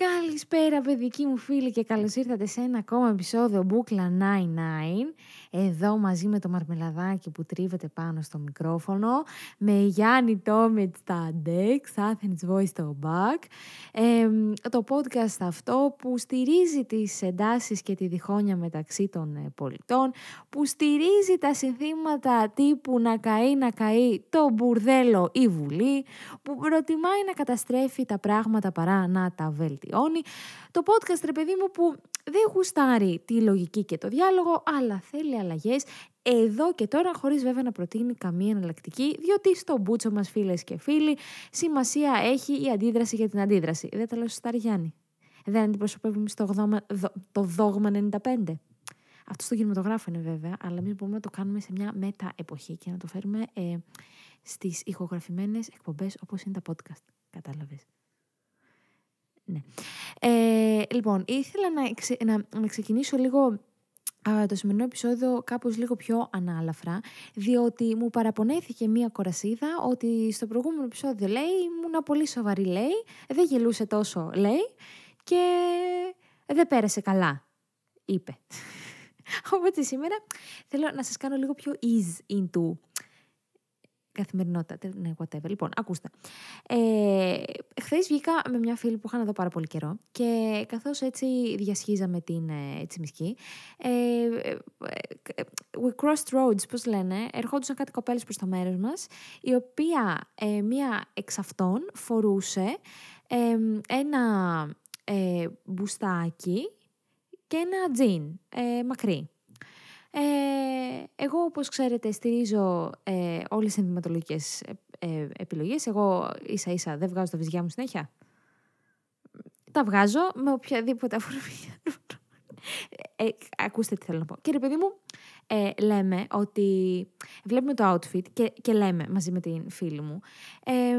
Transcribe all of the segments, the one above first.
Καλησπέρα παιδική μου φίλη και καλώς ήρθατε σε ένα ακόμα επεισόδιο Bookla 99 εδώ μαζί με το μαρμελαδάκι που τρίβεται πάνω στο μικρόφωνο, με Γιάννη Τόμιτ στα DEX, Athens Voice στο Back, ε, το podcast αυτό που στηρίζει τις εντάσεις και τη διχόνια μεταξύ των ε, πολιτών, που στηρίζει τα συνθήματα τύπου να καεί, να καεί το μπουρδέλο η Βουλή, που προτιμάει να καταστρέφει τα πράγματα παρά να τα βελτιώνει. Το podcast, ρε παιδί μου, που δεν γουστάρει τη λογική και το διάλογο, αλλά θέλει αλλαγές εδώ και τώρα, χωρίς βέβαια να προτείνει καμία εναλλακτική, διότι στο μπούτσο μας φίλες και φίλοι, σημασία έχει η αντίδραση για την αντίδραση. Δεν τα λέω γιάννη. Δεν αντιπροσωπεύουμε στο το δόγμα 95. Αυτό στο κινηματογράφο είναι βέβαια, αλλά εμεί μπορούμε να το κάνουμε σε μια μετα-εποχή και να το φέρουμε ε, στις ηχογραφημένες εκπομπές όπως είναι τα podcast. Κατάλαβες. Ναι. Ε, λοιπόν, ήθελα να, ξεκινήσω λίγο το σημερινό επεισόδιο κάπως λίγο πιο ανάλαφρα, διότι μου παραπονέθηκε μία κορασίδα ότι στο προηγούμενο επεισόδιο λέει, ήμουν πολύ σοβαρή λέει, δεν γελούσε τόσο λέει και δεν πέρασε καλά, είπε. Οπότε σήμερα θέλω να σας κάνω λίγο πιο ease into καθημερινότητα. Ναι, whatever. Λοιπόν, ακούστε. Ε, Χθες βγήκα με μια φίλη που είχα να δω πάρα πολύ καιρό και καθώς έτσι διασχίζαμε την ε, τσιμισκή. Ε, ε, ε, we crossed roads, πώς λένε. Ερχόντουσαν κάτι κοπέλες προς το μέρος μας, η οποία ε, μία εξ αυτών φορούσε ένα μπουστάκι και ένα τζιν μακρύ. Ε, εγώ, όπως ξέρετε, στηρίζω ε, όλες τις ενδυματολογικές ε, ε, επιλογές. Εγώ ίσα-ίσα δεν βγάζω τα βυζιά μου συνέχεια. Τα βγάζω με οποιαδήποτε αφορμή. Ε, ακούστε τι θέλω να πω. Κύριε παιδί μου, ε, λέμε ότι βλέπουμε το outfit και, και λέμε μαζί με την φίλη μου. Ε,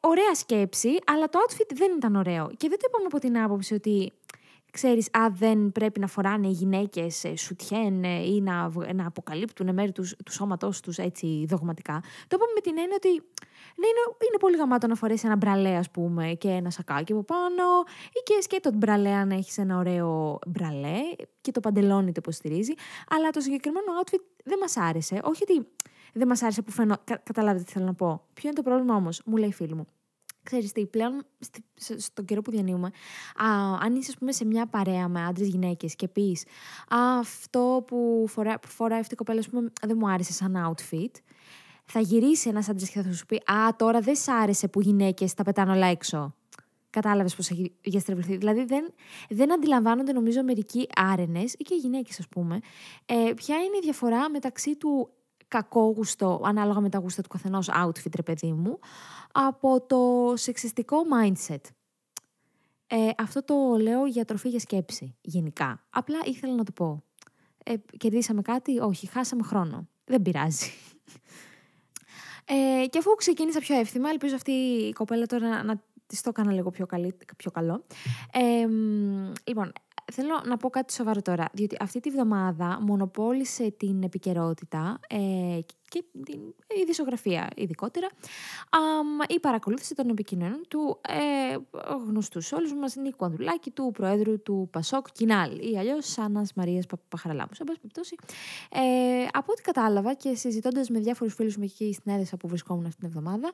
ωραία σκέψη, αλλά το outfit δεν ήταν ωραίο. Και δεν το είπαμε από την άποψη ότι ξέρεις, α, δεν πρέπει να φοράνε οι γυναίκες ε, σουτιέν ε, ή να, να αποκαλύπτουν μέρη τους, του σώματός τους έτσι δογματικά. Το είπαμε με την έννοια ότι ναι, είναι, είναι πολύ γαμάτο να φορέσεις ένα μπραλέ, ας πούμε, και ένα σακάκι από πάνω, ή και σκέτο μπραλέ, αν έχεις ένα ωραίο μπραλέ, και το παντελόνι το υποστηρίζει. Αλλά το συγκεκριμένο outfit δεν μας άρεσε. Όχι ότι δεν μας άρεσε που φαίνω. Κα, καταλάβετε τι θέλω να πω. Ποιο είναι το πρόβλημα όμως, μου λέει η φίλη μου ξέρεις τι, πλέον στον καιρό που διανύουμε, α, αν είσαι, πούμε, σε μια παρέα με άντρες γυναίκες και πεις αυτό που φοράει φορά αυτή η κοπέλα, πούμε, δεν μου άρεσε σαν outfit, θα γυρίσει ένας άντρας και θα σου πει «Α, τώρα δεν σ' άρεσε που γυναίκες τα πετάνε όλα έξω». Κατάλαβες πώς έχει διαστρεβληθεί. Δηλαδή, δεν, δεν αντιλαμβάνονται, νομίζω, μερικοί άρενες ή και γυναίκες, ας πούμε, ε, ποια είναι η διαφορά μεταξύ του κακό γουστό, ανάλογα με τα γούστα του καθενός outfit, ρε παιδί μου, από το σεξιστικό mindset. Ε, αυτό το λέω για τροφή για σκέψη, γενικά. Απλά ήθελα να το πω. Ε, κερδίσαμε κάτι, όχι, χάσαμε χρόνο. Δεν πειράζει. Ε, και αφού ξεκίνησα πιο εύθυμα, ελπίζω αυτή η κοπέλα τώρα να, να της το έκανα λίγο πιο, καλή, πιο καλό. Ε, λοιπόν, Θέλω να πω κάτι σοβαρό τώρα, διότι αυτή τη βδομάδα μονοπόλησε την επικαιρότητα ε, και την δισογραφία, ειδικότερα, η παρακολούθηση των επικοινωνιών του ε, γνωστούς σε όλους μας η Ανδουλάκη, του Προέδρου του Πασόκ Κινάλ ή αλλιω Άννας Μαρίας Παχαραλάμου, Σε ε, από ό,τι κατάλαβα και συζητώντας με διάφορους φίλους μου εκεί στην αίθουσα που βρισκόμουν αυτήν την εβδομάδα,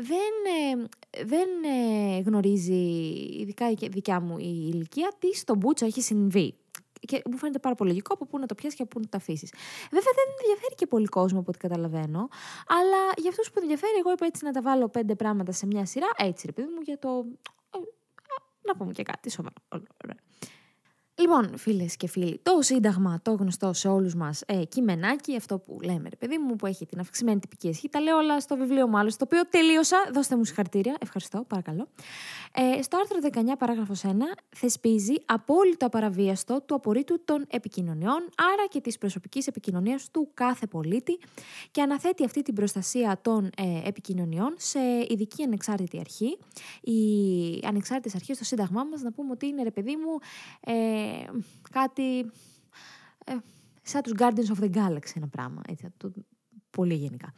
δεν, ε, δεν ε, γνωρίζει, ειδικά η δικιά μου η ηλικία, τι στο Μπούτσο έχει συμβεί. Και μου φαίνεται πάρα πολύ λογικό από πού να το πιάσει και από πού να το αφήσεις. Βέβαια δεν ενδιαφέρει και πολύ κόσμο από ό,τι καταλαβαίνω, αλλά για αυτούς που ενδιαφέρει, εγώ είπα έτσι να τα βάλω πέντε πράγματα σε μια σειρά, έτσι ρε παιδί μου, για το. Ε, να πούμε και κάτι σοβαρό. Λοιπόν, φίλες και φίλοι, το Σύνταγμα, το γνωστό σε όλους μας ε, κειμενάκι, αυτό που λέμε ρε παιδί μου, που έχει την αυξημένη τυπική ισχύ, τα λέω όλα στο βιβλίο μου το στο οποίο τελείωσα, δώστε μου συγχαρητήρια, ευχαριστώ, παρακαλώ. Ε, στο άρθρο 19, παράγραφο 1, θεσπίζει απόλυτο απαραβίαστο του απορρίτου των επικοινωνιών, άρα και της προσωπικής επικοινωνίας του κάθε πολίτη και αναθέτει αυτή την προστασία των ε, επικοινωνιών σε ειδική ανεξάρτητη αρχή. Οι ανεξάρτητες αρχές στο Σύνταγμά μας να πούμε ότι είναι ρε παιδί μου... Ε, κάτι ε, σαν τους Guardians of the Galaxy ένα πράγμα, έτσι, το, πολύ γενικά.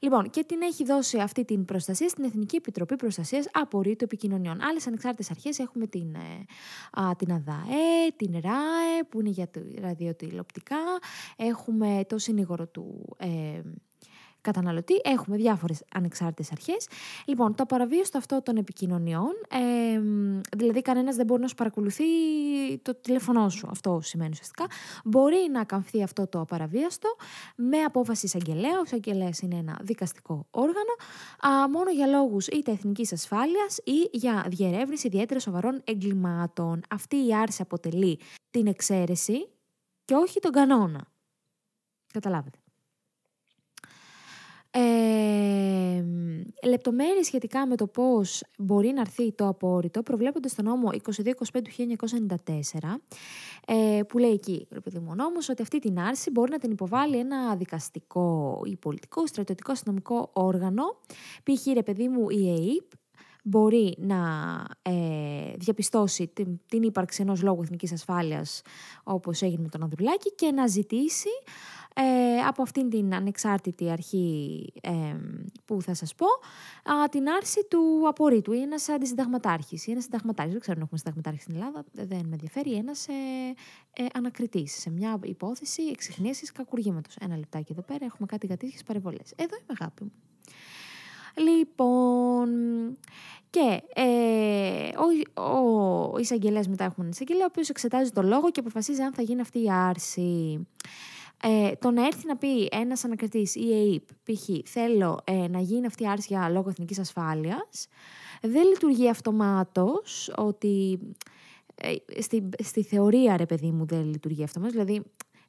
Λοιπόν, και την έχει δώσει αυτή την προστασία στην Εθνική Επιτροπή Προστασίας Απορρίτου Επικοινωνιών. Άλλες ανεξάρτητες αρχές έχουμε την, ε, την ΑΔΑΕ, την ΡΑΕ που είναι για ραδιοτηλεοπτικά, έχουμε το σύνηγορο του... Ε, καταναλωτή. Έχουμε διάφορες ανεξάρτητες αρχές. Λοιπόν, το απαραβίαστο αυτό των επικοινωνιών, ε, δηλαδή κανένας δεν μπορεί να σου παρακολουθεί το τηλέφωνό σου. Αυτό σημαίνει ουσιαστικά. Μπορεί να καμφθεί αυτό το απαραβίαστο με απόφαση εισαγγελέα. Ο εισαγγελέας είναι ένα δικαστικό όργανο, α, μόνο για λόγους είτε εθνικής ασφάλειας ή για διερεύνηση ιδιαίτερα σοβαρών εγκλημάτων. Αυτή η άρση αποτελεί την εξαίρεση και όχι τον κανόνα. Καταλάβετε. Ε, λεπτομέρειες σχετικά με το πώς μπορεί να αρθεί το απόρριτο προβλέπονται στο νόμο 2225 του 1994 ε, που λέει εκεί ο νόμος ότι αυτή την άρση μπορεί να την υποβάλει ένα δικαστικό ή πολιτικό στρατιωτικό αστυνομικό όργανο π.χ. ρε παιδί μου η ΕΕΠ μπορεί να ε, διαπιστώσει την, την ύπαρξη ενός λόγου εθνικής ασφάλειας όπως έγινε με τον Ανδρουλάκη και να ζητήσει ε, από αυτήν την ανεξάρτητη αρχή ε, που θα σας πω, α, την άρση του απορρίτου ή ένας ε, αντισυνταγματάρχης. Ή ένας συνταγματάρχης, δεν ξέρω αν έχουμε συνταγματάρχη στην Ελλάδα, δεν με ενδιαφέρει, ένας ε, ε, ανακριτής σε μια υπόθεση εξυχνίασης κακουργήματος. Ένα λεπτάκι εδώ πέρα, έχουμε κάτι γατήσιες παρεμβολές. Εδώ είμαι αγάπη μου. Λοιπόν, και ε, ο, ο εισαγγελέας μετά έχουν τον εισαγγελέα, ο οποίος εξετάζει το λόγο και αποφασίζει αν θα γίνει αυτή η άρση. Ε, το να έρθει να πει ένας ανακριτής ή ΑΕΠ, π.χ., θέλω ε, να γίνει αυτή η άρση για λόγω εθνικής ασφάλειας, δεν λειτουργεί αυτομάτως ότι. Ε, στη, θεωρία, ρε παιδί μου, δεν λειτουργεί αυτομάτως. Δηλαδή,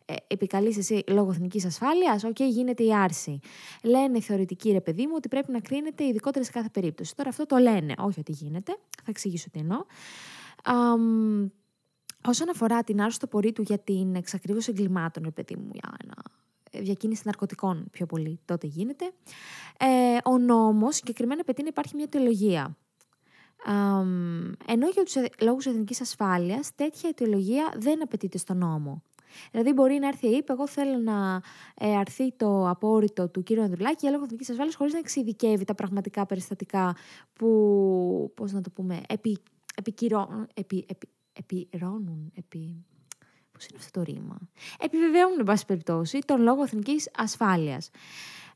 ε, επικαλείς εσύ λόγω εθνικής ασφάλειας, οκ, okay, γίνεται η άρση. Λένε θεωρητικοί ρε παιδί μου ότι πρέπει να κρίνεται ειδικότερα σε κάθε περίπτωση. Τώρα αυτό το λένε, όχι ότι γίνεται, θα εξηγήσω τι εννοώ. Um, Όσον αφορά την άρρωστο πορεία του για την εξακρίβωση εγκλημάτων, παιδί μου, για ένα ε, διακίνηση ναρκωτικών πιο πολύ τότε γίνεται, ε, ο νόμος συγκεκριμένα επαιτεί να υπάρχει μια αιτιολογία. Ε, ενώ για τους ε, λόγους εθνικής ασφάλειας τέτοια αιτιολογία δεν απαιτείται στο νόμο. Δηλαδή, μπορεί να έρθει η ΕΕΠ, εγώ θέλω να ε, αρθεί το απόρριτο του κύριου Ανδρουλάκη για λόγω εθνικής ασφάλειας χωρίς να εξειδικεύει τα πραγματικά περιστατικά που, πώς να το πούμε, επι, επι, επι, επιρώνουν, επί... Πώς είναι αυτό το ρήμα. Επιβεβαιώνουν, εν πάση περιπτώσει, τον λόγος εθνικής ασφάλειας.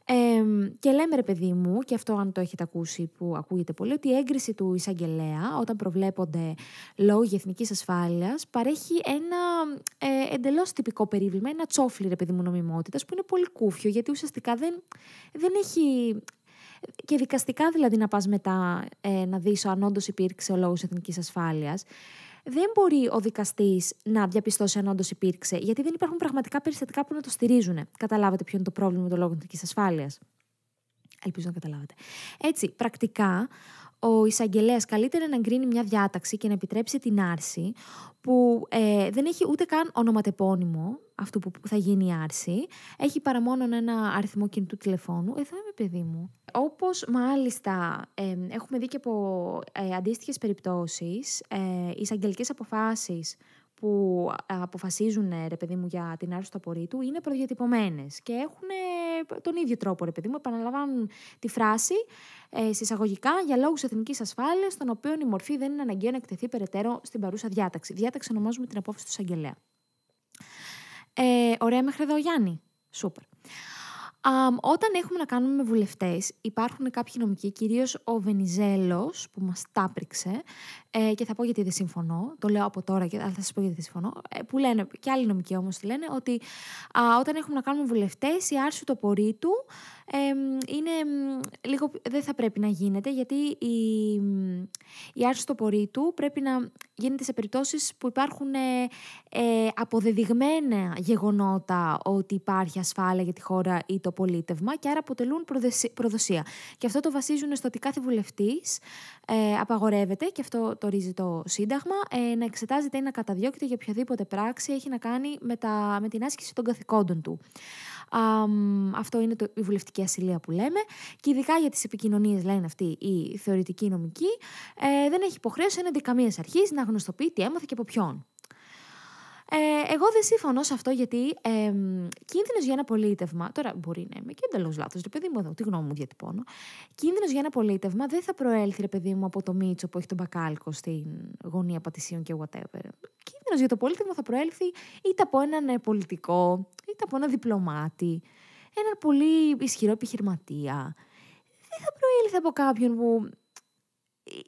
Ε, και λέμε ρε παιδί μου, και αυτό αν το έχετε ακούσει που ακούγεται πολύ, ότι η έγκριση του εισαγγελέα όταν προβλέπονται λόγοι εθνικής ασφάλειας, παρέχει ένα ε, εντελώς τυπικό περίβλημα, ένα τσόφλι ρε παιδί μου νομιμότητας, που είναι πολύ κούφιο γιατί ουσιαστικά δεν, δεν έχει... Και δικαστικά δηλαδή να πας μετά ε, να δεις αν όντως υπήρξε ο λόγος εθνικής ασφάλειας δεν μπορεί ο δικαστής να διαπιστώσει αν όντως υπήρξε, γιατί δεν υπάρχουν πραγματικά περιστατικά που να το στηρίζουν. Καταλάβατε ποιο είναι το πρόβλημα με το λόγο ασφάλειας; ασφάλεια. Ελπίζω να καταλάβατε. Έτσι, πρακτικά, ο εισαγγελέας καλύτερα να εγκρίνει μια διάταξη και να επιτρέψει την άρση που ε, δεν έχει ούτε καν ονοματεπώνυμο αυτού που θα γίνει η άρση. Έχει παρά μόνο ένα αριθμό κινητού τηλεφώνου. Εδώ είμαι, παιδί μου. Όπως μάλιστα έχουμε δει και από ε, αντίστοιχες περιπτώσεις, ε, εισαγγελικές αποφάσεις που ε, αποφασίζουν, ε, ρε παιδί μου, για την άρρωση του απορρίτου είναι προδιατυπωμένες και έχουν ε, τον ίδιο τρόπο, ρε παιδί μου. Επαναλαμβάνουν τη φράση ε, συσσαγωγικά για λόγους εθνικής ασφάλειας, των οποίων η μορφή δεν είναι αναγκαία να εκτεθεί περαιτέρω στην παρούσα διάταξη. Διάταξη ονομάζουμε την απόφαση του εισαγγελέα. Ε, ωραία, μέχρι εδώ, Γιάννη. Σούπερ όταν έχουμε να κάνουμε με βουλευτές, υπάρχουν κάποιοι νομικοί, κυρίως ο Βενιζέλος που μας τάπριξε, ε, και θα πω γιατί δεν συμφωνώ, το λέω από τώρα, αλλά θα σας πω γιατί δεν συμφωνώ, ε, που λένε, και άλλοι νομικοί όμως λένε, ότι α, όταν έχουμε να κάνουμε βουλευτές, η άρση του απορρίτου ε, είναι, λίγο, δεν θα πρέπει να γίνεται, γιατί η, η άρση του απορρίτου πρέπει να γίνεται σε περιπτώσεις που υπάρχουν ε, ε, αποδεδειγμένα γεγονότα ότι υπάρχει ασφάλεια για τη χώρα ή το πολίτευμα και άρα αποτελούν προδοσία. Και αυτό το βασίζουν στο ότι κάθε βουλευτής ε, απαγορεύεται, και αυτό το ρίζει το Σύνταγμα, ε, να εξετάζεται ή να καταδιώκεται για οποιαδήποτε πράξη έχει να κάνει με, τα, με την άσκηση των καθηκόντων του. αυτό είναι το, η βουλευτική ασυλία που λέμε. Και ειδικά για τις επικοινωνίες, λένε αυτοί οι θεωρητικοί νομικοί, ε, δεν έχει υποχρέωση έναντι καμίας αρχής να γνωστοποιεί τι έμαθε και από ποιον. Ε, εγώ δεν συμφωνώ σε αυτό γιατί ε, κίνδυνος για ένα πολίτευμα. Τώρα μπορεί να είμαι και εντελώς λάθος, ρε παιδί μου, εδώ τη γνώμη μου διατυπώνω. Κίνδυνος για ένα πολίτευμα δεν θα προέλθει, ρε παιδί μου, από το μίτσο που έχει τον μπακάλικο στην γωνία πατησίων και whatever. Κίνδυνος για το πολίτευμα θα προέλθει είτε από έναν ε, πολιτικό, είτε από έναν διπλωμάτη, έναν πολύ ισχυρό επιχειρηματία. Δεν θα προέλθει από κάποιον που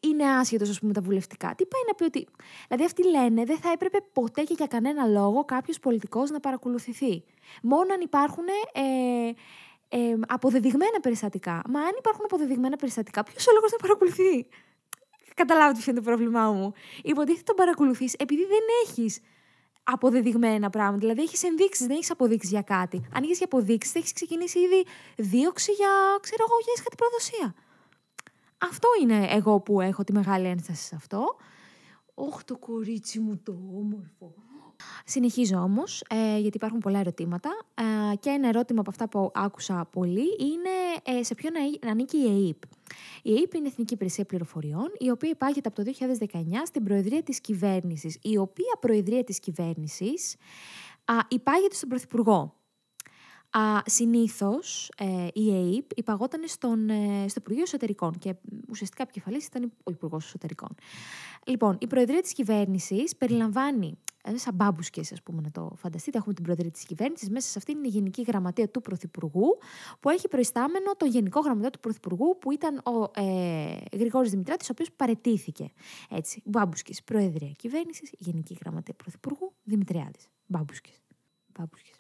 είναι άσχετος, ας πούμε, τα βουλευτικά. Τι πάει να πει ότι. Δηλαδή, αυτοί λένε δεν θα έπρεπε ποτέ και για κανένα λόγο κάποιος πολιτικός να παρακολουθηθεί. Μόνο αν υπάρχουν ε, ε, αποδεδειγμένα περιστατικά. Μα αν υπάρχουν αποδεδειγμένα περιστατικά, ποιος ο λόγος να παρακολουθεί. Καταλάβατε ποιο είναι το πρόβλημά μου. Υποτίθεται τον παρακολουθείς επειδή δεν έχεις αποδεδειγμένα πράγματα. Δηλαδή, έχεις ενδείξεις, δεν έχεις αποδείξεις για κάτι. Αν έχει αποδείξει, θα έχεις ξεκινήσει ήδη δίωξη για, ξέρω εγώ, για κάτι προδοσία. Αυτό είναι εγώ που έχω τη μεγάλη ένσταση σε αυτό. Όχ το κορίτσι μου το όμορφο. Συνεχίζω όμως, ε, γιατί υπάρχουν πολλά ερωτήματα ε, και ένα ερώτημα από αυτά που άκουσα πολύ είναι ε, σε ποιον ανήκει η ΕΕΠ. Η ΕΕΠ είναι Εθνική Υπηρεσία Πληροφοριών, η οποία υπάγεται από το 2019 στην Προεδρία της Κυβέρνησης, η οποία Προεδρία της Κυβέρνησης α, υπάγεται στον Πρωθυπουργό. Α, συνήθως ε, η ΑΕΠ υπαγόταν στον, ε, στο Υπουργείο Εσωτερικών και ουσιαστικά επικεφαλής ήταν ο Υπουργός Εσωτερικών. Λοιπόν, η Προεδρία της Κυβέρνησης περιλαμβάνει ε, σαν μπάμπουσκε, ας πούμε, να το φανταστείτε. Έχουμε την Προεδρία της Κυβέρνησης. Μέσα σε αυτήν είναι η Γενική Γραμματεία του Πρωθυπουργού, που έχει προϊστάμενο το Γενικό Γραμματέα του Πρωθυπουργού, που ήταν ο ε, Γρηγόρης ο οποίος παρετήθηκε. Έτσι. Μπάμπουσκε, Προεδρία Κυβέρνησης, Γενική Γραμματεία Πρωθυπουργού, Δημητριάδης. Μπάμπουσκε. Μπάμπουσκε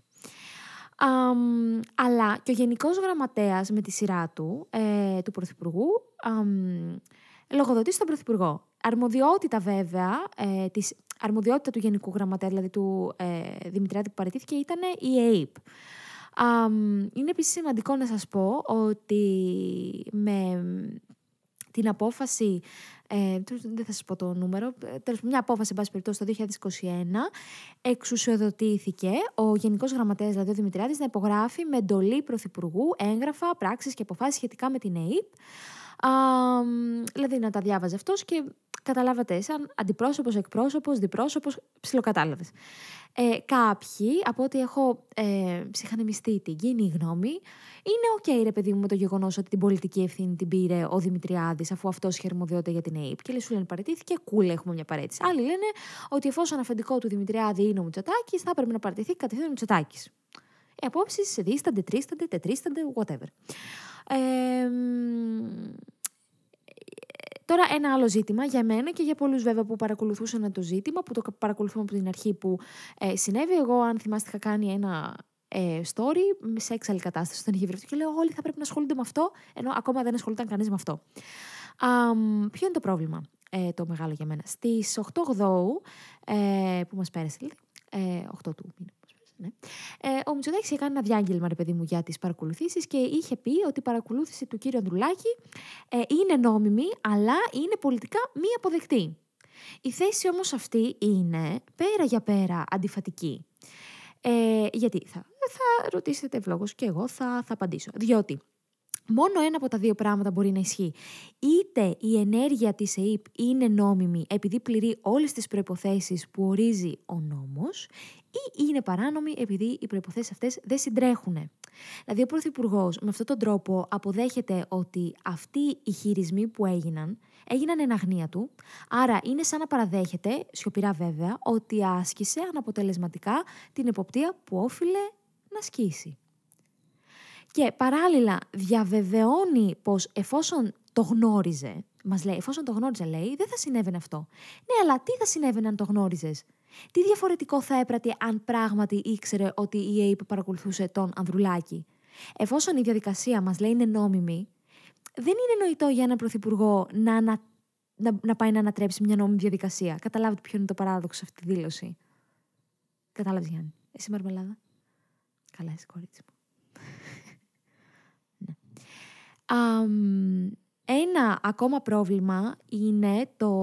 αλλά και ο Γενικός Γραμματέας με τη σειρά του, ε, του Πρωθυπουργού, um, λογοδοτεί στον Πρωθυπουργό. Αρμοδιότητα βέβαια, ε, της, αρμοδιότητα του Γενικού Γραμματέα, δηλαδή του ε, Δημητριάτη που παραιτήθηκε, ήταν η ΑΕΠ. είναι επίσης σημαντικό να σας πω ότι με την απόφαση, ε, δεν θα σας πω το νούμερο, ε, τέλος μια απόφαση, εν πάση περιπτώσει, το 2021, εξουσιοδοτήθηκε ο Γενικός Γραμματέας, δηλαδή ο Δημητριάδης, να υπογράφει με εντολή Πρωθυπουργού έγγραφα, πράξεις και αποφάσεις σχετικά με την ΕΕΠ, δηλαδή να τα διάβαζε αυτός και Καταλάβατε, σαν αντιπρόσωπος, εκπρόσωπος, διπρόσωπος, ψιλοκατάλαβες. Ε, κάποιοι, από ό,τι έχω ε, ψυχανεμιστεί την κοινή γνώμη, είναι OK, ρε παιδί μου, με το γεγονός ότι την πολιτική ευθύνη την πήρε ο Δημητριάδης, αφού αυτός είχε για την ΑΕΠ. Και λέει, σου λένε παραιτήθηκε, κούλα, έχουμε μια παρέτηση. Άλλοι λένε ότι εφόσον αφεντικό του Δημητριάδη είναι ο Μητσοτάκης, θα έπρεπε να παραιτηθεί κατευθείαν ο Μητσοτάκης. Οι απόψεις δίστανται, τρίστανται, τετρίστανται, whatever. Ε, Τώρα, ένα άλλο ζήτημα για μένα και για πολλούς βέβαια που παρακολουθούσαν το ζήτημα, που το παρακολουθούμε από την αρχή που ε, συνέβη. Εγώ, αν θυμάστε, είχα κάνει ένα ε, story σε έξαλλη κατάσταση όταν είχε βρεθεί και λέω: Όλοι θα πρέπει να ασχολούνται με αυτό, ενώ ακόμα δεν ασχολούνταν κανείς με αυτό. ποιο είναι το πρόβλημα ε, το μεγάλο για μένα. Στις 8 Γδόου, ε, που μας πέρασε, δηλαδή, ε, 8 του μήνα. Ναι. Ε, ο Μητσοτάκης είχε κάνει ένα διάγγελμα, ρε παιδί μου, για τις παρακολουθήσεις και είχε πει ότι η παρακολούθηση του κύριου Ανδρουλάκη ε, είναι νόμιμη, αλλά είναι πολιτικά μη αποδεκτή. Η θέση όμως αυτή είναι πέρα για πέρα αντιφατική. Ε, γιατί θα, θα ρωτήσετε ευλόγως και εγώ θα, θα απαντήσω. Διότι Μόνο ένα από τα δύο πράγματα μπορεί να ισχύει. Είτε η ενέργεια της ΕΕΠ είναι νόμιμη επειδή πληρεί όλες τις προϋποθέσεις που ορίζει ο νόμος ή είναι παράνομη επειδή οι προϋποθέσεις αυτές δεν συντρέχουν. Δηλαδή ο Πρωθυπουργός με αυτόν τον τρόπο αποδέχεται ότι αυτοί οι χειρισμοί που έγιναν έγιναν εν αγνία του, άρα είναι σαν να παραδέχεται, σιωπηρά βέβαια, ότι άσκησε αναποτελεσματικά την εποπτεία που όφιλε να σκίσει. Και παράλληλα διαβεβαιώνει πως εφόσον το γνώριζε, μας λέει, εφόσον το γνώριζε λέει, δεν θα συνέβαινε αυτό. Ναι, αλλά τι θα συνέβαινε αν το γνώριζες. Τι διαφορετικό θα έπρατε αν πράγματι ήξερε ότι η ΑΕΠ ΕΕ παρακολουθούσε τον Ανδρουλάκη. Εφόσον η διαδικασία μας λέει είναι νόμιμη, δεν είναι νοητό για έναν πρωθυπουργό να, να, να πάει να ανατρέψει μια νόμιμη διαδικασία. Καταλάβετε ποιο είναι το παράδοξο σε αυτή τη δήλωση. Κατάλαβες, Γιάννη. Εσύ, Μαρμελάδα. Καλά, εσύ, κορίτσι μου. Um, ένα ακόμα πρόβλημα είναι το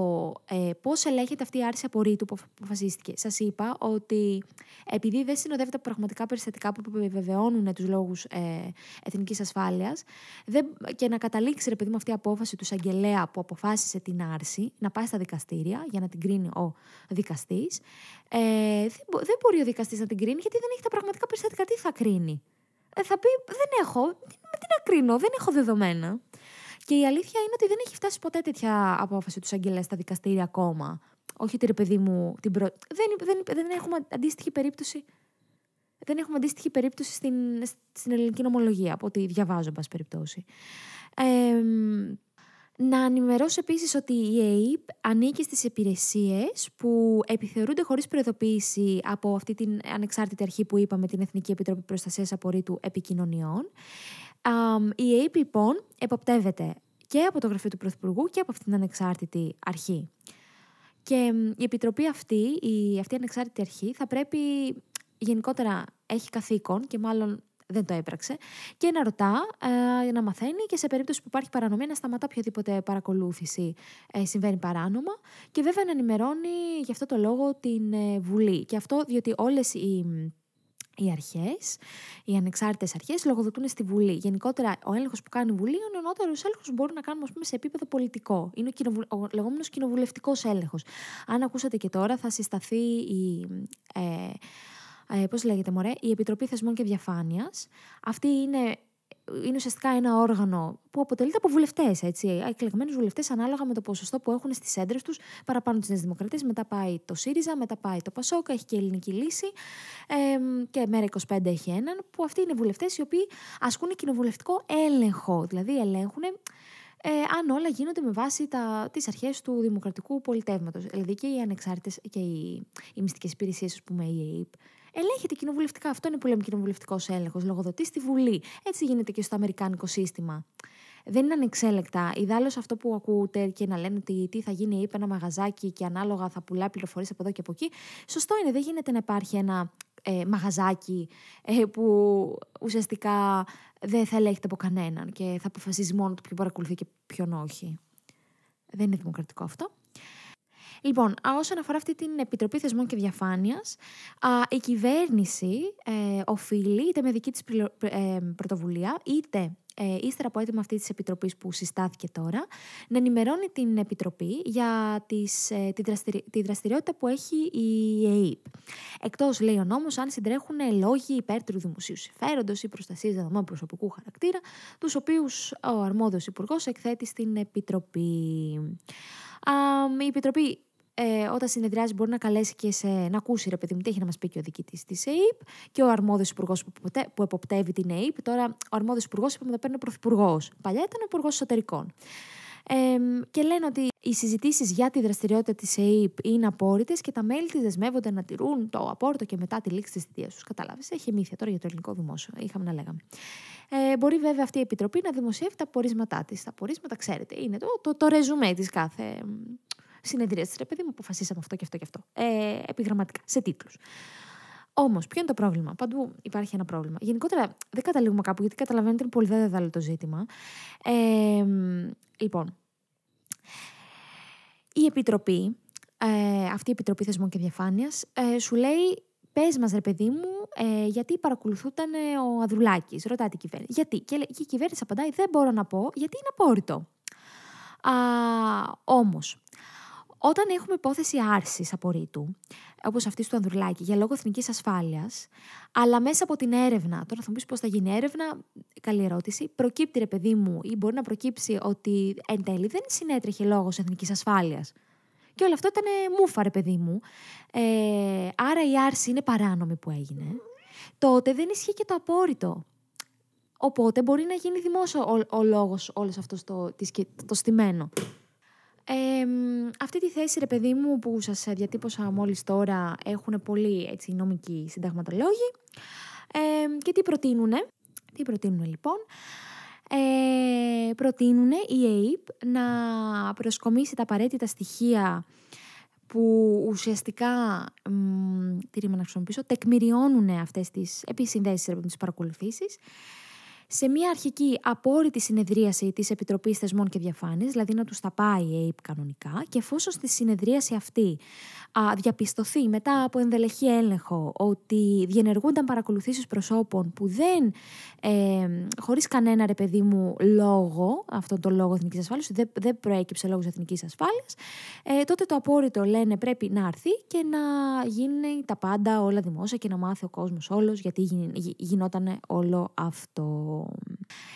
ε, πώς ελέγχεται αυτή η άρση απορρίτου που αποφασίστηκε. Σας είπα ότι επειδή δεν συνοδεύεται από πραγματικά περιστατικά που επιβεβαιώνουν τους λόγους ε, εθνικής ασφάλειας δεν, και να καταλήξει ρε παιδί με αυτή η απόφαση του εισαγγελέα που αποφάσισε την άρση να πάει στα δικαστήρια για να την κρίνει ο δικαστής ε, δεν, δεν μπορεί ο δικαστής να την κρίνει γιατί δεν έχει τα πραγματικά περιστατικά. Τι θα κρίνει. Ε, θα πει δεν έχω, με τι να κρίνω, δεν έχω δεδομένα. Και η αλήθεια είναι ότι δεν έχει φτάσει ποτέ τέτοια απόφαση τους εισαγγελέα στα δικαστήρια ακόμα. Όχι ότι ρε παιδί μου. Την πρώτη. δεν, δεν, δεν έχουμε αντίστοιχη περίπτωση. Δεν έχουμε αντίστοιχη περίπτωση στην, στην ελληνική νομολογία, από ό,τι διαβάζω, εν περιπτώσει. Να ενημερώσω επίσης ότι η ΕΕΠ ανήκει στις υπηρεσίες που επιθεωρούνται χωρίς προειδοποίηση από αυτή την ανεξάρτητη αρχή που είπαμε, την Εθνική Επιτροπή Προστασίας Απορρίτου Επικοινωνιών. Η ΕΕΠ λοιπόν εποπτεύεται και από το Γραφείο του Πρωθυπουργού και από αυτή την ανεξάρτητη αρχή. Και η Επιτροπή αυτή, η, αυτή η ανεξάρτητη αρχή, θα πρέπει γενικότερα έχει καθήκον και μάλλον δεν το έπραξε. Και να ρωτά, ε, να μαθαίνει και σε περίπτωση που υπάρχει παρανομία να σταματά οποιαδήποτε παρακολούθηση ε, συμβαίνει παράνομα. Και βέβαια να ενημερώνει γι' αυτό το λόγο την ε, Βουλή. Και αυτό διότι όλες οι οι αρχές, οι ανεξάρτητες αρχές, λογοδοτούν στη Βουλή. Γενικότερα, ο έλεγχος που κάνει η Βουλή είναι ο νεότερο έλεγχος που μπορούμε να κάνουμε ας πούμε, σε επίπεδο πολιτικό. Είναι ο, κοινοβου... ο λεγόμενος κοινοβουλευτικός έλεγχος. Αν ακούσατε και τώρα, θα συσταθεί η. Ε, ε, πώς λέγεται μωρέ, η Επιτροπή Θεσμών και Διαφάνειας. Αυτή είναι είναι ουσιαστικά ένα όργανο που αποτελείται από βουλευτές, έτσι. Ε, Εκλεγμένους βουλευτές ανάλογα με το ποσοστό που έχουν στις έδρε τους. Παραπάνω στι Νέες Δημοκρατίες, μετά πάει το ΣΥΡΙΖΑ, μετά πάει το ΠΑΣΟΚ, έχει και ελληνική λύση. Ε, και μέρα 25 έχει έναν, που αυτοί είναι βουλευτές οι οποίοι ασκούν κοινοβουλευτικό έλεγχο. Δηλαδή ελέγχουν ε, αν όλα γίνονται με βάση τα, τις αρχές του δημοκρατικού πολιτεύματος. Δηλαδή και οι ανεξάρτητες και οι, οι μυστικές υπηρεσίες, ας πούμε, η ΕΕΠ, ελέγχεται κοινοβουλευτικά. Αυτό είναι που λέμε κοινοβουλευτικός έλεγχος. Λογοδοτείς στη Βουλή. Έτσι γίνεται και στο Αμερικάνικο σύστημα. Δεν είναι ανεξέλεκτα. Ιδάλω αυτό που ακούτε και να λένε ότι τι θα γίνει, είπε ένα μαγαζάκι και ανάλογα θα πουλάει πληροφορίες από εδώ και από εκεί. Σωστό είναι. Δεν γίνεται να υπάρχει ένα ε, μαγαζάκι ε, που ουσιαστικά δεν θα ελέγχεται από κανέναν και θα αποφασίζει μόνο του ποιον παρακολουθεί και ποιον όχι. Δεν είναι δημοκρατικό αυτό. Λοιπόν, όσον αφορά αυτή την Επιτροπή Θεσμών και Διαφάνειας, η κυβέρνηση ε, οφείλει είτε με δική της ε, πρωτοβουλία, είτε ε, ύστερα από έτοιμα αυτής της Επιτροπής που συστάθηκε τώρα, να ενημερώνει την Επιτροπή για τις, ε, τη, δραστηριότητα που έχει η ΕΕΠ. Εκτός, λέει ο νόμος, αν συντρέχουν λόγοι υπέρ του δημοσίου συμφέροντος ή προστασίας δεδομένων προσωπικού χαρακτήρα, τους οποίους ο αρμόδιος υπουργός εκθέτει στην Επιτροπή. η Επιτροπή ε, όταν συνεδριάζει μπορεί να καλέσει και σε, να ακούσει ρε παιδί μου τι έχει να μας πει και ο διοικητής της ΕΕΠ και ο αρμόδιος υπουργός που, που εποπτεύει την ΕΕΠ. Τώρα ο αρμόδιος υπουργός είπαμε ότι παίρνει ο πρωθυπουργός. Παλιά ήταν ο υπουργός εσωτερικών. και λένε ότι οι συζητήσεις για τη δραστηριότητα της ΕΕΠ είναι απόρριτες και τα μέλη της δεσμεύονται να τηρούν το απόρριτο και μετά τη λήξη της θητείας τους. Κατάλαβες, έχει μύθια τώρα για το ελληνικό δημόσιο, είχαμε να λέγαμε. Ε, μπορεί βέβαια αυτή η επιτροπή να δημοσιεύει τα πορίσματά της. Τα πορίσματα, ξέρετε, είναι το, το, το ρεζουμέ της κάθε συνεδρίασης. Ρε παιδί μου, αποφασίσαμε αυτό και αυτό και αυτό. Ε, επιγραμματικά, σε τίτλους. Όμως, ποιο είναι το πρόβλημα. Παντού υπάρχει ένα πρόβλημα. Γενικότερα δεν καταλήγουμε κάπου, γιατί καταλαβαίνετε είναι πολύ δεδαλό το ζήτημα. Ε, λοιπόν, η Επιτροπή, ε, αυτή η Επιτροπή Θεσμών και Διαφάνειας, ε, σου λέει. Πες μας, ρε παιδί μου, ε, γιατί παρακολουθούταν ε, ο Αδρουλάκη, ρωτάει την κυβέρνηση. Γιατί. Και, και η κυβέρνηση απαντάει, δεν μπορώ να πω, γιατί είναι απόρριτο. Όμως, όταν έχουμε υπόθεση άρσης απορρίτου, όπως αυτή του Ανδρουλάκη, για λόγο εθνικής ασφάλειας, αλλά μέσα από την έρευνα, τώρα θα μου πεις πώς θα γίνει έρευνα, καλή ερώτηση. Προκύπτει, ρε παιδί μου, ή μπορεί να προκύψει ότι εν τέλει δεν συνέτρεχε λόγος εθνικής ασφάλειας. Και όλο αυτό ήταν μούφα, ρε παιδί μου. Ε, άρα η άρση είναι παράνομη που έγινε. Τότε δεν ισχύει και το απόρριτο. Οπότε μπορεί να γίνει δημόσιο ο, ο λόγος αυτό αυτός το, το στημένο. Ε, αυτή τη θέση, ρε παιδί μου, που σας διατύπωσα μόλις τώρα, έχουν πολύ έτσι, νομικοί συνταγματολόγοι. και τι προτείνουνε. Τι προτείνουνε λοιπόν. Ε, προτείνουνε η ΑΕΠ να προσκομίσει τα απαραίτητα στοιχεία που ουσιαστικά, μ, τι να χρησιμοποιήσω, τεκμηριώνουν αυτές τις επισυνδέσεις από τις παρακολουθήσεις σε μια αρχική απόρριτη συνεδρίαση της Επιτροπής Θεσμών και Διαφάνειας, δηλαδή να τους τα πάει η ΑΕΠ κανονικά, και εφόσον στη συνεδρίαση αυτή α, διαπιστωθεί μετά από ενδελεχή έλεγχο ότι διενεργούνταν παρακολουθήσεις προσώπων που δεν, ε, χωρίς κανένα ρε παιδί μου λόγο, αυτόν τον λόγο εθνικής ασφάλειας, δεν, δεν προέκυψε λόγος εθνικής ασφάλειας, ε, τότε το απόρριτο λένε πρέπει να έρθει και να γίνει τα πάντα όλα δημόσια και να μάθει ο κόσμος όλος γιατί γινόταν όλο αυτό.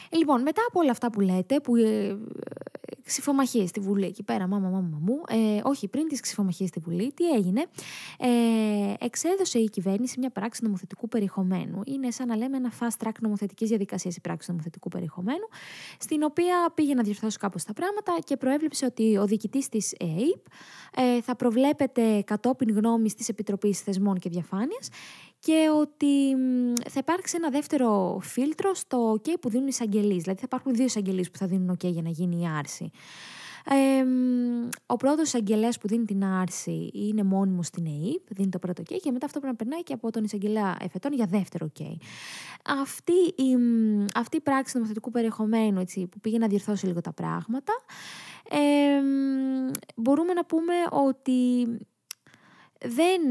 Ε, λοιπόν, μετά από όλα αυτά που λέτε, που ε, ε, ξυφομαχίες στη Βουλή εκεί πέρα, μάμα, μάμα μου. Ε, όχι, πριν τις ξυφομαχίες στη Βουλή, τι έγινε. Ε, εξέδωσε η κυβέρνηση μια πράξη νομοθετικού περιεχομένου. Είναι σαν να λέμε ένα fast track νομοθετικής διαδικασίας η πράξη νομοθετικού περιεχομένου, στην οποία πήγε να διορθώσει κάπως τα πράγματα και προέβλεψε ότι ο διοικητής της ΕΕΠ θα προβλέπεται κατόπιν γνώμης της Επιτροπής Θεσμών και Διαφάνειας και ότι θα υπάρξει ένα δεύτερο φίλτρο στο OK που δίνουν οι εισαγγελείς. Δηλαδή θα υπάρχουν δύο εισαγγελείς που θα δίνουν OK για να γίνει η άρση. Ε, ο πρώτος εισαγγελέας που δίνει την άρση είναι μόνιμος στην ΕΕΠ, δίνει το πρώτο OK και μετά αυτό πρέπει να περνάει και από τον εισαγγελέα εφετών για δεύτερο OK. Αυτή η, αυτή η πράξη νομοθετικού περιεχομένου έτσι, που πήγε να διορθώσει λίγο τα πράγματα, ε, μπορούμε να πούμε ότι δεν,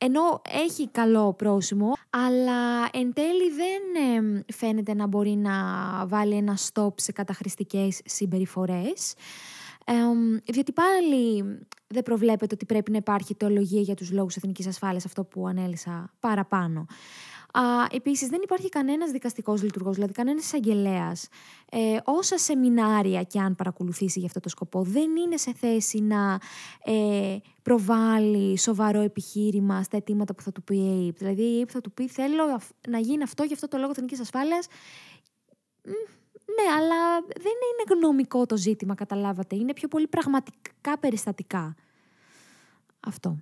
ενώ έχει καλό πρόσημο, αλλά εν τέλει δεν φαίνεται να μπορεί να βάλει ένα stop σε καταχρηστικές συμπεριφορές. Ε, διότι πάλι δεν προβλέπεται ότι πρέπει να υπάρχει τεολογία για τους λόγους εθνικής ασφάλειας, αυτό που ανέλησα παραπάνω. Επίσης, δεν υπάρχει κανένας δικαστικός λειτουργός, δηλαδή κανένας εισαγγελέας. Ε, όσα σεμινάρια και αν παρακολουθήσει για αυτό το σκοπό, δεν είναι σε θέση να ε, προβάλλει σοβαρό επιχείρημα στα αιτήματα που θα του πει η ΑΕΠ. Δηλαδή, η ΑΕΠ θα του πει: Θέλω να γίνει αυτό για αυτό το λόγο εθνικής ασφάλειας. Ναι, αλλά δεν είναι γνωμικό το ζήτημα, καταλάβατε. Είναι πιο πολύ πραγματικά περιστατικά. Αυτό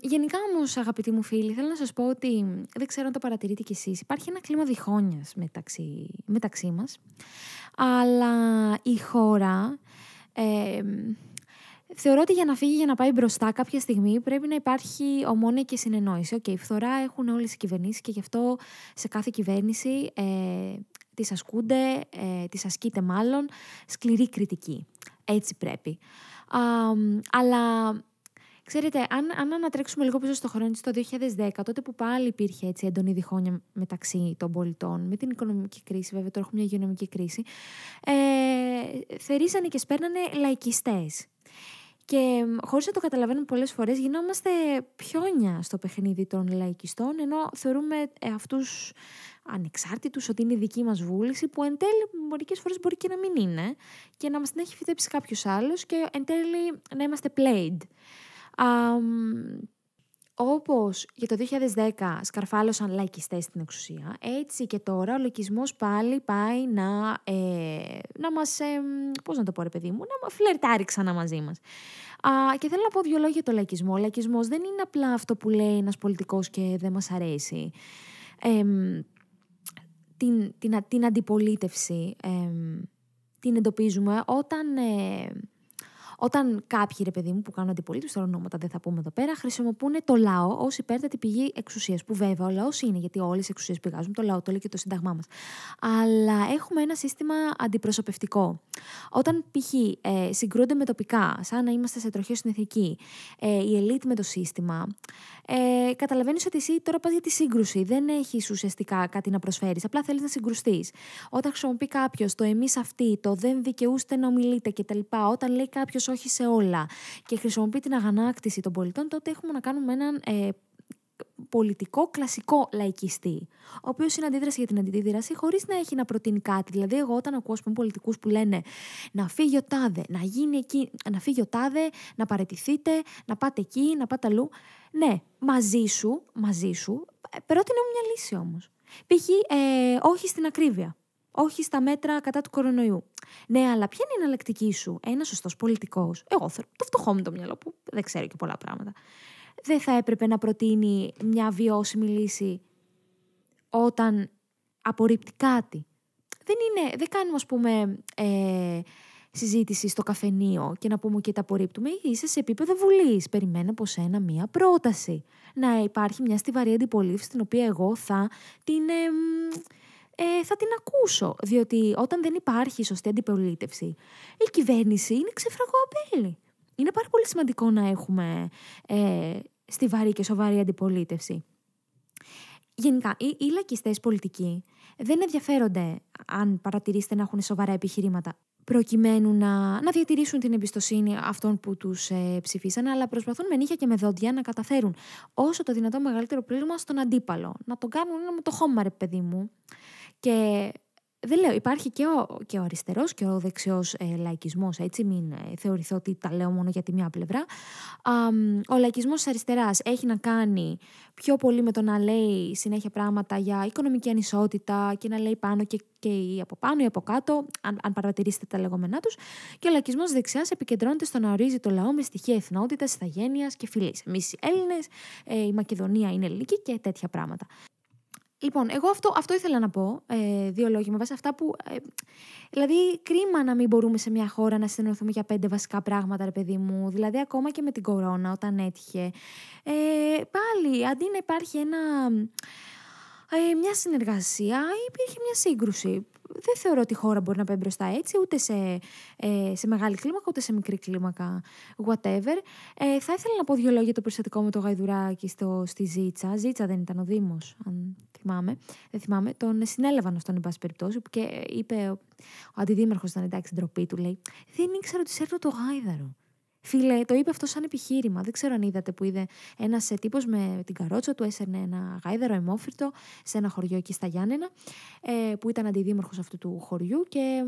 γενικά όμως, αγαπητοί μου φίλοι, θέλω να σας πω ότι δεν ξέρω αν το παρατηρείτε κι εσείς. Υπάρχει ένα κλίμα διχόνοια μεταξύ, μεταξύ μας. Αλλά η χώρα. Θεωρώ ότι για να φύγει, για να πάει μπροστά κάποια στιγμή, πρέπει να υπάρχει ομόνια και συνεννόηση. Οκ, okay, φθορά έχουν όλες οι κυβερνήσεις και γι' αυτό σε κάθε κυβέρνηση ε, τη ασκούνται, ε, τη ασκείται μάλλον σκληρή κριτική. Έτσι πρέπει. αλλά Ξέρετε, αν, αν ανατρέξουμε λίγο πίσω στο χρόνο, το 2010, τότε που πάλι υπήρχε έτσι έντονη διχόνοια μεταξύ των πολιτών, με την οικονομική κρίση, βέβαια τώρα έχουμε μια υγειονομική κρίση, ε, θερήσανε και σπέρνανε λαϊκιστές. Και χωρίς να το καταλαβαίνουμε πολλές φορές γινόμαστε πιόνια στο παιχνίδι των λαϊκιστών ενώ θεωρούμε ε, αυτούς ανεξάρτητους ότι είναι η δική μας βούληση που εν τέλει μερικές φορές μπορεί και να μην είναι και να μας την έχει φυτέψει κάποιος άλλος και εν τέλει να είμαστε played. Όπω όπως για το 2010 σκαρφάλωσαν λαϊκιστές στην εξουσία, έτσι και τώρα ο λαϊκισμός πάλι πάει να, ε, να μας, πώς να το πω ρε παιδί μου, να φλερτάρει ξανά μαζί μας. και θέλω να πω δύο λόγια για το λαϊκισμό. Ο λαϊκισμός δεν είναι απλά αυτό που λέει ένας πολιτικός και δεν μας αρέσει. Ε, την, την, την αντιπολίτευση την εντοπίζουμε όταν ε, όταν κάποιοι ρε παιδί μου που κάνουν αντιπολίτευση, τώρα ονόματα δεν θα πούμε εδώ πέρα, χρησιμοποιούν το λαό ως υπέρτατη πηγή εξουσίας. Που βέβαια ο λαός είναι, γιατί όλες οι εξουσίες πηγάζουν το λαό, το λέει και το Σύνταγμά μας. Αλλά έχουμε ένα σύστημα αντιπροσωπευτικό. Όταν π.χ. Ε, συγκρούνται με τοπικά, σαν να είμαστε σε τροχέο στην εθνική, ε, η ελίτ με το σύστημα, ε, καταλαβαίνεις ότι εσύ τώρα πας για τη σύγκρουση. Δεν έχεις ουσιαστικά κάτι να προσφέρεις. Απλά θέλεις να συγκρουστείς. Όταν χρησιμοποιεί κάποιος το εμείς αυτοί, το δεν δικαιούστε να ομιλείτε κτλ. Όταν λέει κάποιος όχι σε όλα, και χρησιμοποιεί την αγανάκτηση των πολιτών, τότε έχουμε να κάνουμε έναν ε, πολιτικό κλασικό λαϊκιστή, ο οποίος είναι αντίδραση για την αντίδραση, χωρίς να έχει να προτείνει κάτι. Δηλαδή, εγώ όταν ακούω πολιτικούς που λένε να φύγει ο τάδε, να γίνει εκεί, να φύγει ο τάδε, να παρετηθείτε, να πάτε εκεί, να πάτε αλλού. Ναι, μαζί σου, μαζί σου, ε, πρότεινε μου μια λύση όμως. Π.χ. Ε, όχι στην ακρίβεια όχι στα μέτρα κατά του κορονοϊού. Ναι, αλλά ποια είναι η εναλλακτική σου, ένας σωστός πολιτικός. Εγώ θέλω το φτωχό μου το μυαλό που δεν ξέρω και πολλά πράγματα. Δεν θα έπρεπε να προτείνει μια βιώσιμη λύση όταν απορρίπτει κάτι. Δεν, είναι, δεν κάνουμε, ας πούμε, ε, συζήτηση στο καφενείο και να πούμε και τα απορρίπτουμε. Είσαι σε επίπεδο βουλής. Περιμένω από σένα μία πρόταση. Να υπάρχει μια στιβαρή αντιπολίτευση, την οποία εγώ θα την. Ε, ε, θα την ακούσω. Διότι όταν δεν υπάρχει σωστή αντιπολίτευση, η κυβέρνηση είναι ξεφραγό απέλη. Είναι πάρα πολύ σημαντικό να έχουμε ε, στη βαρύ και σοβαρή αντιπολίτευση. Γενικά, οι, οι λακιστέ πολιτικοί δεν ενδιαφέρονται, αν παρατηρήσετε να έχουν σοβαρά επιχειρήματα, προκειμένου να, να διατηρήσουν την εμπιστοσύνη αυτών που τους ε, ψηφίσαν, αλλά προσπαθούν με νύχια και με δόντια να καταφέρουν όσο το δυνατόν μεγαλύτερο πλήρωμα στον αντίπαλο. Να τον κάνουν ένα με το χώμα, ρε παιδί μου. Και δεν λέω, υπάρχει και ο, και ο αριστερός και ο δεξιός ε, λαϊκισμός, έτσι μην ε, θεωρηθώ ότι τα λέω μόνο για τη μια πλευρά. Α, ο λαϊκισμός της αριστεράς έχει να κάνει πιο πολύ με το να λέει συνέχεια πράγματα για οικονομική ανισότητα και να λέει πάνω και, και από πάνω ή από κάτω, αν, αν παρατηρήσετε τα λεγόμενά τους. Και ο λαϊκισμός της δεξιάς επικεντρώνεται στο να ορίζει το λαό με στοιχεία εθνότητας, ηθαγένειας και φιλής. Εμείς οι Έλληνες, ε, η Μακεδονία είναι ελληνική και τέτοια πράγματα. Λοιπόν, εγώ αυτό, αυτό ήθελα να πω, ε, δύο λόγια με βάση αυτά που... Ε, δηλαδή, κρίμα να μην μπορούμε σε μια χώρα να συνενωθούμε για πέντε βασικά πράγματα, ρε παιδί μου. Δηλαδή, ακόμα και με την κορώνα, όταν έτυχε. Ε, πάλι, αντί να υπάρχει ένα... Ε, μια συνεργασία, υπήρχε μια σύγκρουση δεν θεωρώ ότι η χώρα μπορεί να πάει μπροστά έτσι, ούτε σε, ε, σε μεγάλη κλίμακα, ούτε σε μικρή κλίμακα, whatever. Ε, θα ήθελα να πω δύο λόγια για το περιστατικό με το γαϊδουράκι στο, στη Ζήτσα. Ζήτσα δεν ήταν ο Δήμος, αν θυμάμαι. Δεν θυμάμαι. Τον συνέλαβαν στον εν πάση περιπτώσει, και είπε ο, ο αντιδήμαρχος ήταν εντάξει, ντροπή του, λέει. Δεν ήξερα ότι σέρνω το γάιδαρο. Φίλε, το είπε αυτό σαν επιχείρημα. Δεν ξέρω αν είδατε που είδε ένας ε, τύπος με την καρότσα του, έσαιρνε ένα γάιδερο εμόφυρτο σε ένα χωριό εκεί στα Γιάννενα, ε, που ήταν αντιδήμορφο αυτού του χωριού και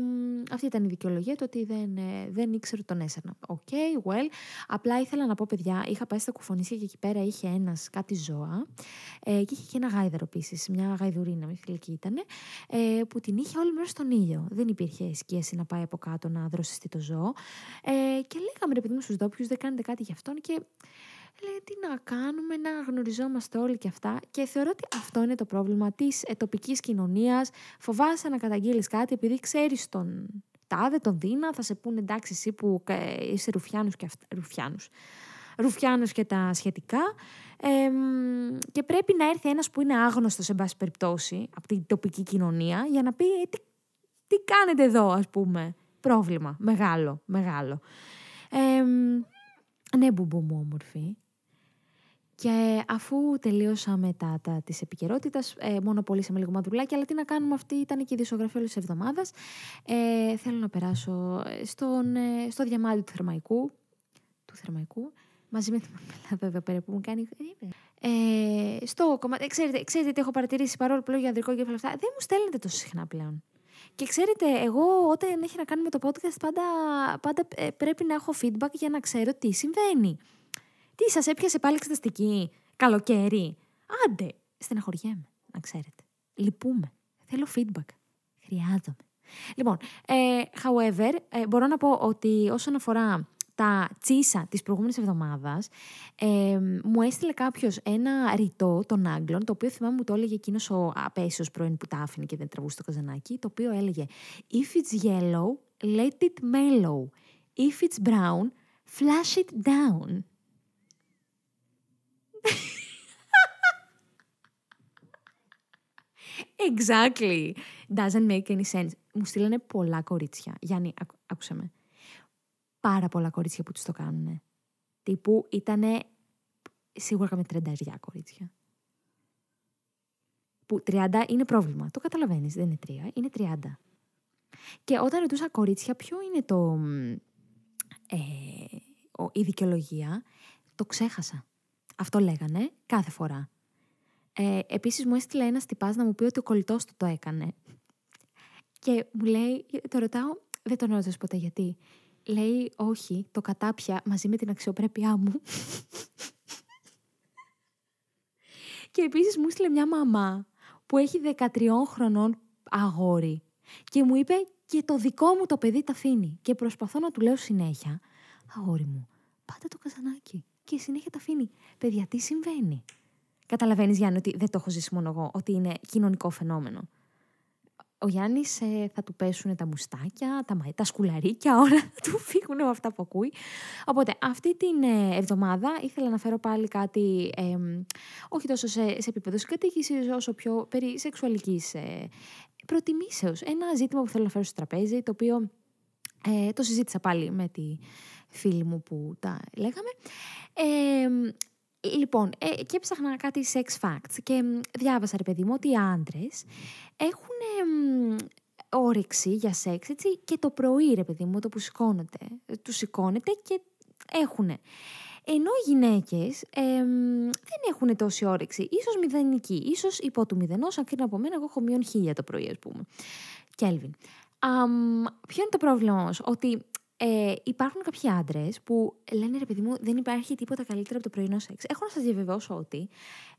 αυτή ήταν η δικαιολογία του ότι δεν, ε, δεν ήξερε τον έσαιρνα. Οκ, okay, well. Απλά ήθελα να πω, παιδιά, είχα πάει στα κουφονίσια και εκεί πέρα είχε ένας κάτι ζώα ε, και είχε και ένα γάιδαρο επίσης, μια γαϊδουρίνα, μη φιλική ήταν, ε, που την είχε όλη μέρα στον ήλιο. Δεν υπήρχε σκίαση να πάει από κάτω να δροσιστεί το ζώο. Ε, και λέγαμε, ρε παιδί μου, δεν κάνετε κάτι γι' αυτόν και λέει τι να κάνουμε, να γνωριζόμαστε όλοι και αυτά και θεωρώ ότι αυτό είναι το πρόβλημα της τοπική κοινωνία. κοινωνίας, φοβάσαι να καταγγείλεις κάτι επειδή ξέρεις τον τάδε, τον δίνα, θα σε πούνε εντάξει εσύ που ε, είσαι ρουφιάνου και Ρουφιάνος και τα σχετικά ε, και πρέπει να έρθει ένας που είναι άγνωστος σε πάση περιπτώσει από την τοπική κοινωνία για να πει «Ε, τι, κάνετε εδώ ας πούμε πρόβλημα μεγάλο, μεγάλο. Ε, ναι, μπουμπού μου όμορφη. Και αφού τελείωσα μετά τα της επικαιρότητας, ε, μόνο πωλήσαμε λίγο μαδουλάκια, αλλά τι να κάνουμε, αυτή ήταν και η δισογραφή όλης της εβδομάδας. Ε, θέλω να περάσω ε, στον, ε, στο διαμάντι του θερμαϊκού. Του θερμαϊκού. Μαζί με την Ελλάδα εδώ πέρα που μου κάνει. Ε, ε στο κομμάτι. Ξέρετε, ξέρετε τι έχω παρατηρήσει παρόλο που λέω για ανδρικό κεφάλαιο αυτά. Δεν μου στέλνετε τόσο συχνά πλέον. Και ξέρετε, εγώ όταν έχει να κάνει με το podcast, πάντα, πάντα ε, πρέπει να έχω feedback για να ξέρω τι συμβαίνει. Τι, σας έπιασε πάλι εξεταστική, καλοκαίρι. Άντε, στεναχωριέμαι, να ξέρετε. Λυπούμε. Θέλω feedback. Χρειάζομαι. Λοιπόν, ε, however, ε, μπορώ να πω ότι όσον αφορά τα τσίσα της προηγούμενης εβδομάδας. μου έστειλε κάποιος ένα ρητό των Άγγλων, το οποίο θυμάμαι μου το έλεγε εκείνος ο απέσιος πρώην που τα άφηνε και δεν τραβούσε το καζανάκι, το οποίο έλεγε «If it's yellow, let it mellow. If it's brown, flash it down». Exactly. Doesn't make any sense. Μου στείλανε πολλά κορίτσια. Γιάννη, άκουσε με πάρα πολλά κορίτσια που τους το κάνουν. Τύπου ήταν σίγουρα με 30 κορίτσια. Που 30 είναι πρόβλημα. Το καταλαβαίνεις, δεν είναι 3, είναι 30. Και όταν ρωτούσα κορίτσια ποιο είναι το, ε, η δικαιολογία, το ξέχασα. Αυτό λέγανε κάθε φορά. Ε, Επίσης μου έστειλε ένας τυπάς να μου πει ότι ο κολλητός του το έκανε. Και μου λέει, το ρωτάω, δεν τον ρώτησες ποτέ γιατί λέει όχι, το κατάπια μαζί με την αξιοπρέπειά μου. και επίσης μου έστειλε μια μαμά που έχει 13 χρονών αγόρι και μου είπε και το δικό μου το παιδί τα αφήνει. Και προσπαθώ να του λέω συνέχεια, αγόρι μου, πάτε το καζανάκι και συνέχεια τα αφήνει. Παιδιά, τι συμβαίνει. Καταλαβαίνεις Γιάννη ότι δεν το έχω ζήσει μόνο εγώ, ότι είναι κοινωνικό φαινόμενο ο Γιάννης ε, θα του πέσουν τα μουστάκια, τα, τα σκουλαρίκια, όλα θα του φύγουν από αυτά που ακούει. Οπότε αυτή την ε, εβδομάδα ήθελα να φέρω πάλι κάτι, ε, όχι τόσο σε, σε επίπεδο συγκατοίκησης, όσο πιο περί σεξουαλικής ε, προτιμήσεως. Ένα ζήτημα που θέλω να φέρω στο τραπέζι, το οποίο ε, το συζήτησα πάλι με τη φίλη μου που τα λέγαμε. Ε, ε, λοιπόν, ε, και έψαχνα κάτι sex facts και διάβασα, ρε παιδί μου, ότι οι άντρες έχουν όρεξη για σεξ έτσι, και το πρωί, ρε παιδί μου, το που σηκώνεται, ε, Τους σηκώνεται και έχουν. Ενώ οι γυναίκες δεν έχουν τόση όρεξη. Ίσως μηδενική, ίσως υπό του μηδενός, αν κρίνω από μένα, εγώ έχω μείον χίλια το πρωί, ας πούμε. Κέλβιν. ποιο είναι το πρόβλημα όμως, ότι ε, υπάρχουν κάποιοι άντρες που λένε ρε παιδί μου, δεν υπάρχει τίποτα καλύτερο από το πρωινό σεξ. Έχω να σας διαβεβαιώσω ότι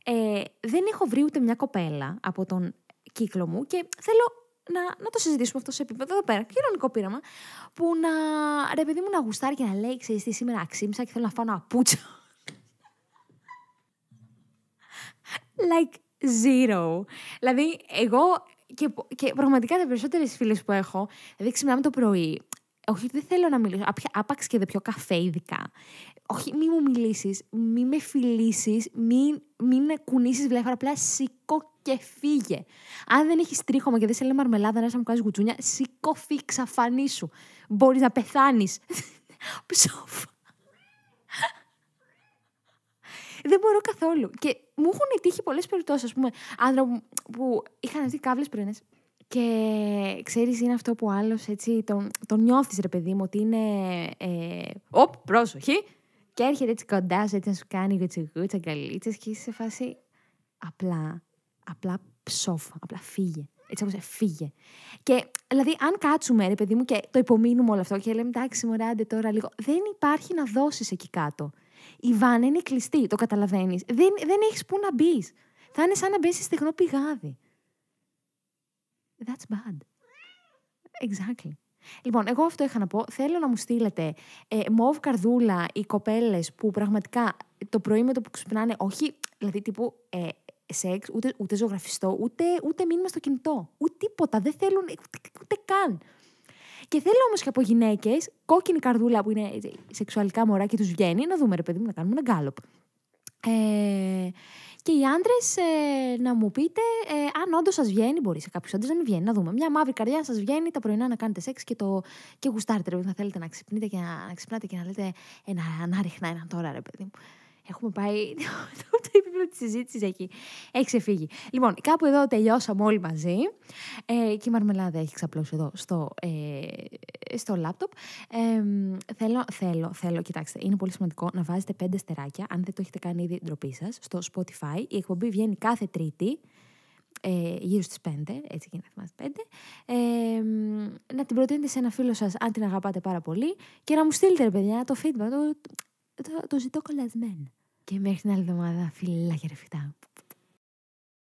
ε, δεν έχω βρει ούτε μια κοπέλα από τον κύκλο μου και θέλω να, να το συζητήσουμε αυτό σε επίπεδο εδώ πέρα, κοινωνικό πείραμα, που να ρε παιδί μου να γουστάρει και να λέει: Ξέρεις τι, σήμερα αξίμισα και θέλω να φάω ένα πούτσο. like zero. Δηλαδή, εγώ και, και πραγματικά τα περισσότερες φίλες που έχω, δηλαδή ξυπνάμε το πρωί όχι, δεν θέλω να μιλήσω. Άπαξ και δεν πιο καφέ, ειδικά. Όχι, μη μου μιλήσεις, μη με φιλήσεις, μην, με κουνήσεις βλέφαρα. Απλά σηκώ και φύγε. Αν δεν έχεις τρίχωμα και δεν σε λέει μαρμελάδα να μου κάνεις γουτσούνια, σηκώ, φύγει, σου. Μπορείς να πεθάνεις. Ψόφα. δεν μπορώ καθόλου. Και μου έχουν τύχει πολλές περιπτώσεις, ας πούμε, άνθρωποι που είχαν δει κάβλε πριν και ξέρεις, είναι αυτό που άλλος έτσι, τον, τον νιώθεις ρε παιδί μου, ότι είναι... Ε, οπ, πρόσοχη! Και έρχεται έτσι κοντά σου, έτσι να σου κάνει γουτσιγούτσα, γκαλίτσες και είσαι σε φάση απλά, απλά ψόφα, απλά φύγε. Έτσι όπως ε, φύγε. Και δηλαδή αν κάτσουμε ρε παιδί μου και το υπομείνουμε όλο αυτό και λέμε εντάξει άντε τώρα λίγο, δεν υπάρχει να δώσεις εκεί κάτω. Η βάνα είναι κλειστή, το καταλαβαίνεις. Δεν, δεν έχεις πού να μπεις. Θα είναι σαν να μπεις στεγνό πηγάδι. That's bad. Exactly. Λοιπόν, εγώ αυτό είχα να πω. Θέλω να μου στείλετε ε, μοβ καρδούλα οι κοπέλες που πραγματικά το πρωί με το που ξυπνάνε, όχι δηλαδή τύπου ε, σεξ, ούτε, ούτε ζωγραφιστό, ούτε, ούτε μήνυμα στο κινητό. Ούτε τίποτα. Δεν θέλουν ούτε, καν. Και θέλω όμως και από γυναίκες, κόκκινη καρδούλα που είναι ε, σεξουαλικά μωρά και τους βγαίνει, να δούμε ρε παιδί μου να κάνουμε ένα γκάλωπ. Ε, και οι άντρες, ε, να μου πείτε, ε, αν όντως σας βγαίνει, μπορεί σε κάποιους άντρες να μην βγαίνει, να δούμε. Μια μαύρη καρδιά σας βγαίνει τα πρωινά να κάνετε σεξ και, το, και γουστάρετε, ρε θέλετε να ξυπνείτε και να, ξυπνάτε και να λέτε ένα, να ρίχνα έναν τώρα, ρε παιδί μου. Έχουμε πάει το επίπεδο της συζήτησης εκεί. Έχει ξεφύγει. Λοιπόν, κάπου εδώ τελειώσαμε όλοι μαζί. Ε, και η μαρμελάδα έχει ξαπλώσει εδώ στο, ε, στο λάπτοπ. Ε, θέλω, θέλω, θέλω, κοιτάξτε, είναι πολύ σημαντικό να βάζετε πέντε στεράκια, αν δεν το έχετε κάνει ήδη ντροπή σας, στο Spotify. Η εκπομπή βγαίνει κάθε Τρίτη. Ε, γύρω στις 5, έτσι και να θυμάστε 5, ε, να την προτείνετε σε ένα φίλο σας αν την αγαπάτε πάρα πολύ και να μου στείλετε ρε παιδιά το feedback, το, το ζητώ κολλασμένα. Και μέχρι την άλλη εβδομάδα, φίλοι λαχερφιτά.